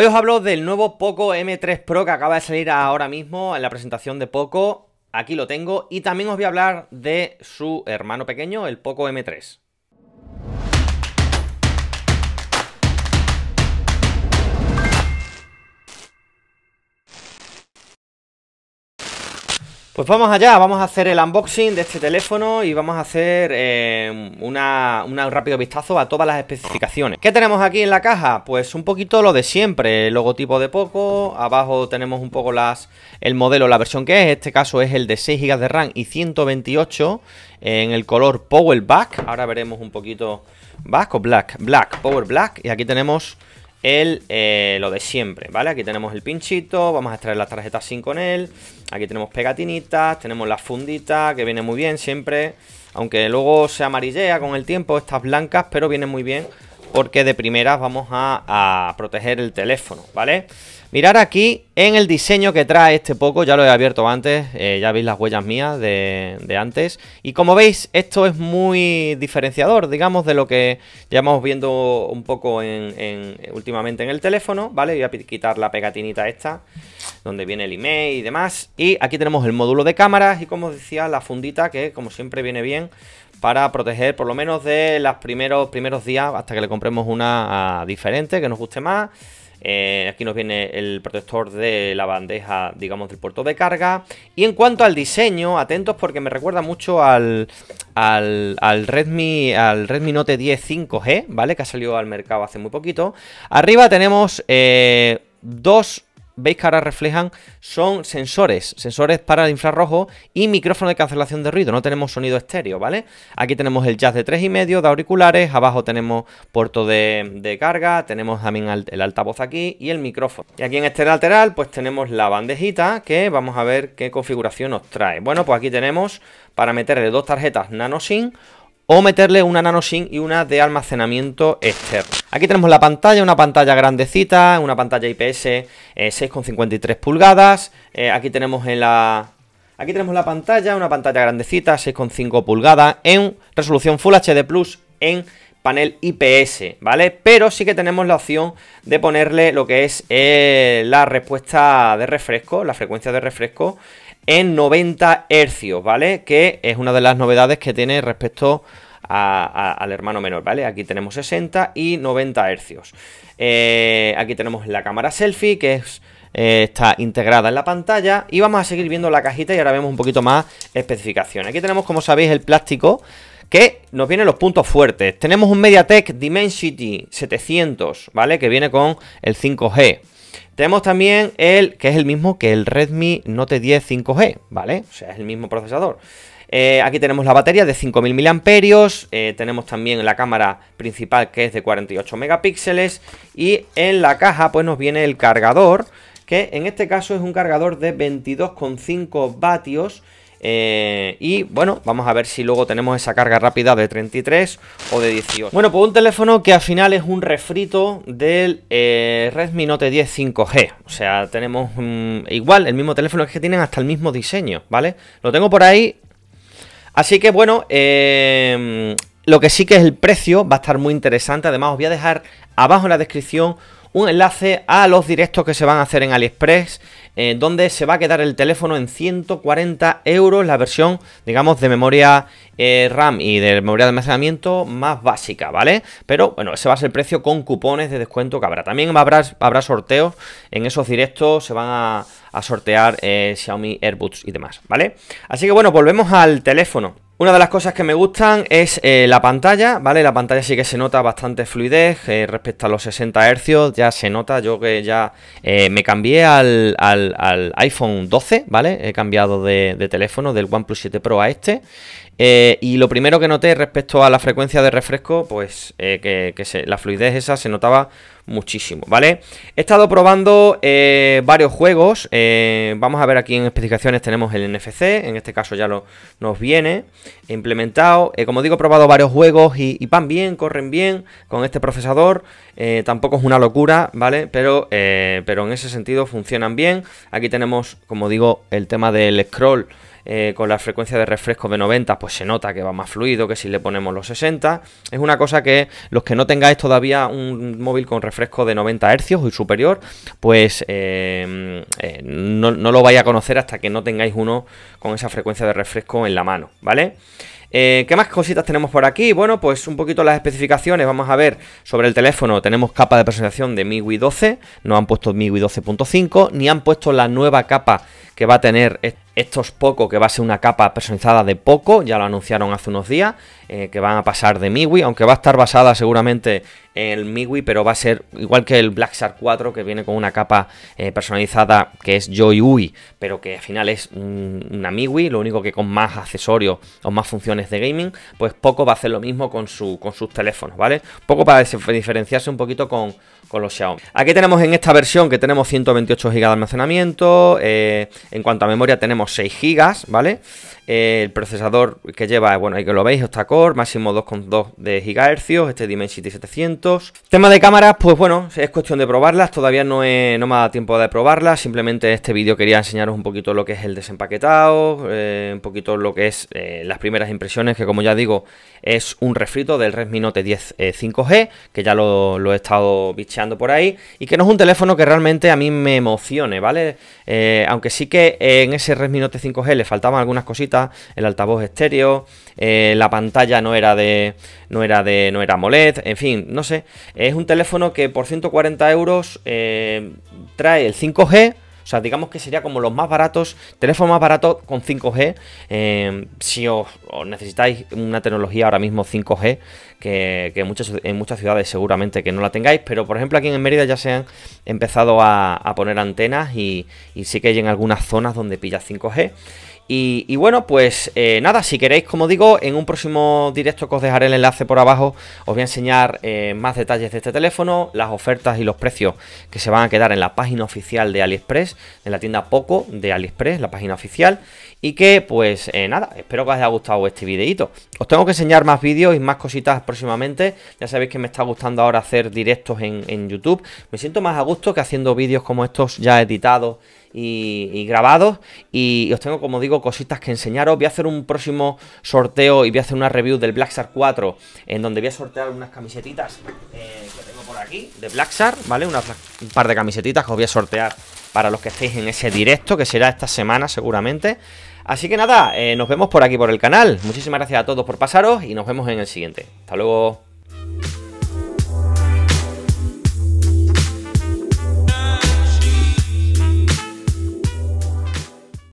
Hoy os hablo del nuevo Poco M3 Pro que acaba de salir ahora mismo en la presentación de Poco. Aquí lo tengo. Y también os voy a hablar de su hermano pequeño, el Poco M3. Pues vamos allá, vamos a hacer el unboxing de este teléfono y vamos a hacer eh, un rápido vistazo a todas las especificaciones. ¿Qué tenemos aquí en la caja? Pues un poquito lo de siempre, el logotipo de poco, abajo tenemos un poco las el modelo, la versión que es, en este caso es el de 6 GB de RAM y 128 en el color Power Black, ahora veremos un poquito Back Black, Black, Power Black y aquí tenemos el, eh, lo de siempre, ¿vale? Aquí tenemos el pinchito, vamos a extraer las tarjetas sin con él. Aquí tenemos pegatinitas, tenemos la fundita, que viene muy bien siempre. Aunque luego se amarillea con el tiempo, estas blancas, pero vienen muy bien porque de primeras vamos a, proteger el teléfono, ¿vale? Mirar aquí en el diseño que trae este poco, ya lo he abierto antes, eh, ya veis las huellas mías de, antes. Y como veis, esto es muy diferenciador, digamos, de lo que llevamos viendo un poco en, últimamente en el teléfono, ¿vale? Voy a quitar la pegatinita esta donde viene el email y demás. Y aquí tenemos el módulo de cámaras y como decía, la fundita que como siempre viene bien para proteger por lo menos de los primeros, primeros días hasta que le compremos una ah, diferente que nos guste más. Eh, aquí nos viene el protector de la bandeja, digamos, del puerto de carga. Y en cuanto al diseño, atentos porque me recuerda mucho al, al, al Redmi, al Redmi Note 10 5G, ¿vale? Que ha salido al mercado hace muy poquito. Arriba tenemos eh, dos veis que ahora reflejan son sensores, sensores para el infrarrojo y micrófono de cancelación de ruido, no tenemos sonido estéreo, ¿vale? Aquí tenemos el jazz de y medio de auriculares, abajo tenemos puerto de, carga, tenemos también el altavoz aquí y el micrófono. Y aquí en este lateral pues tenemos la bandejita que vamos a ver qué configuración nos trae. Bueno, pues aquí tenemos para meterle dos tarjetas nano SIM o meterle una nano SIM y una de almacenamiento externo. Aquí tenemos la pantalla, una pantalla grandecita, una pantalla IPS 6,53 eh, pulgadas. Eh, aquí tenemos en la... Aquí tenemos la pantalla, una pantalla grandecita, 6,5 pulgadas, en resolución Full HD Plus en panel IPS, ¿vale? Pero sí que tenemos la opción de ponerle lo que es eh, la respuesta de refresco, la frecuencia de refresco en 90 hercios, ¿vale? Que es una de las novedades que tiene respecto al hermano menor, ¿vale? Aquí tenemos 60 y 90 hercios. Eh, aquí tenemos la cámara selfie, que eh, está integrada en la pantalla. Y vamos a seguir viendo la cajita y ahora vemos un poquito más especificación, Aquí tenemos, como sabéis, el plástico que nos viene los puntos fuertes. Tenemos un MediaTek Dimensity 700, ¿vale? Que viene con el 5G. Tenemos también el, que es el mismo que el Redmi Note 10 5G, ¿vale? O sea, es el mismo procesador. Eh, aquí tenemos la batería de 5000 mAh, eh, tenemos también la cámara principal que es de 48 megapíxeles y en la caja pues nos viene el cargador, que en este caso es un cargador de 22,5 vatios eh, y bueno, vamos a ver si luego tenemos esa carga rápida de 33 o de 18. Bueno, pues un teléfono que al final es un refrito del eh, Redmi Note 10 5G. O sea, tenemos mm, igual el mismo teléfono que tienen hasta el mismo diseño, ¿vale? Lo tengo por ahí. Así que bueno, em, lo que sí que es el precio va a estar muy interesante. Además, os voy a dejar abajo en la descripción un enlace a los directos que se van a hacer en AliExpress eh, donde se va a quedar el teléfono en 140 euros, la versión, digamos, de memoria eh, RAM y de memoria de almacenamiento más básica, ¿vale? Pero bueno, ese va a ser el precio con cupones de descuento que habrá. También habrá, habrá sorteos, en esos directos se van a, sortear eh, Xiaomi Airboots y demás, ¿vale? Así que bueno, volvemos al teléfono. Una de las cosas que me gustan es eh, la pantalla, ¿vale? La pantalla sí que se nota bastante fluidez eh, respecto a los 60 Hz, ya se nota, yo que ya eh, me cambié al, iPhone 12, ¿vale? He cambiado de, de teléfono del OnePlus 7 Pro a este eh, y lo primero que noté respecto a la frecuencia de refresco, pues eh, que, la fluidez esa se notaba muchísimo, ¿vale? He estado probando eh, varios juegos, vamos a ver aquí en especificaciones tenemos el NFC, en este caso ya lo, nos viene he implementado, como digo he probado varios juegos y, y, van bien, corren bien con este procesador, tampoco es una locura, ¿vale? pero en ese sentido funcionan bien, aquí tenemos, como digo, el tema del scroll, eh, con la frecuencia de refresco de 90, pues se nota que va más fluido que si le ponemos los 60. Es una cosa que los que no tengáis todavía un móvil con refresco de 90 Hz y superior, pues eh, eh, no, lo vais a conocer hasta que no tengáis uno con esa frecuencia de refresco en la mano, ¿vale? ¿Qué más cositas tenemos por aquí? Bueno, pues un poquito las especificaciones. Vamos a ver sobre el teléfono. Tenemos capa de presentación de MIUI 12. No han puesto MIUI 12.5 ni han puesto la nueva capa que va a tener e-, estos Poco, que va a ser una capa personalizada de Poco, ya lo anunciaron hace unos días, eh, que van a pasar de MIUI, aunque va a estar basada seguramente en el MIUI, pero va a ser igual que el Black Shark 4, que viene con una capa eh, personalizada que es Joy UI, pero que al final es una MIUI, lo único que con más accesorios o más funciones de gaming, pues Poco va a hacer lo mismo con, su, con sus teléfonos, ¿vale? Poco para diferenciarse un poquito con, con los Xiaomi. Aquí tenemos en esta versión que tenemos 128 GB de almacenamiento, eh, en cuanto a memoria tenemos 6 GB, ¿vale? Eh, el procesador que lleva, bueno, ahí que lo veis, octa-core, máximo 2,2 de GHz, este Dimensity 700. Tema de cámaras, pues bueno, es cuestión de probarlas, todavía no, me ha dado tiempo de probarlas, simplemente este vídeo quería enseñaros un poquito lo que es el desempaquetado, eh, un poquito lo que es eh, las primeras impresiones, que como ya digo, es un refrito del Redmi Note 10 5G, que ya lo, lo, he estado bicheando por ahí, y que no es un teléfono que realmente a mí me emocione, ¿vale? aunque sí que en ese Redmi Note 5G le faltaban algunas cositas, el altavoz estéreo, eh, la pantalla no era de no era de no era AMOLED, en fin, no sé. Es un teléfono que por 140 euros eh, trae el 5G o sea, digamos que sería como los más baratos, teléfono más barato con 5G. Em, si os, necesitáis una tecnología ahora mismo 5G, que, en muchas ciudades seguramente que no la tengáis, pero por ejemplo aquí en Mérida ya se han empezado a, poner antenas y, y sí que hay en algunas zonas donde pilla 5G. Y, bueno, pues eh, nada, si queréis, como digo, en un próximo directo que os dejaré el enlace por abajo, os voy a enseñar eh, más detalles de este teléfono, las ofertas y los precios que se van a quedar en la página oficial de AliExpress, en la tienda Poco de AliExpress, la página oficial. Y que pues eh, nada, espero que os haya gustado este videito. Os tengo que enseñar más vídeos y más cositas próximamente. Ya sabéis que me está gustando ahora hacer directos en, en YouTube. Me siento más a gusto que haciendo vídeos como estos ya editados y, grabados. Y, os tengo, como digo, cositas que enseñaros. Voy a hacer un próximo sorteo y voy a hacer una review del Blackstar 4, en donde voy a sortear unas camisetitas eh, que tengo por aquí de Blackstar ¿vale? un par de camisetitas que os voy a sortear para los que estéis en ese directo, que será esta semana seguramente. Así que nada, eh, nos vemos por aquí por el canal. Muchísimas gracias a todos por pasaros y nos vemos en el siguiente. Hasta luego.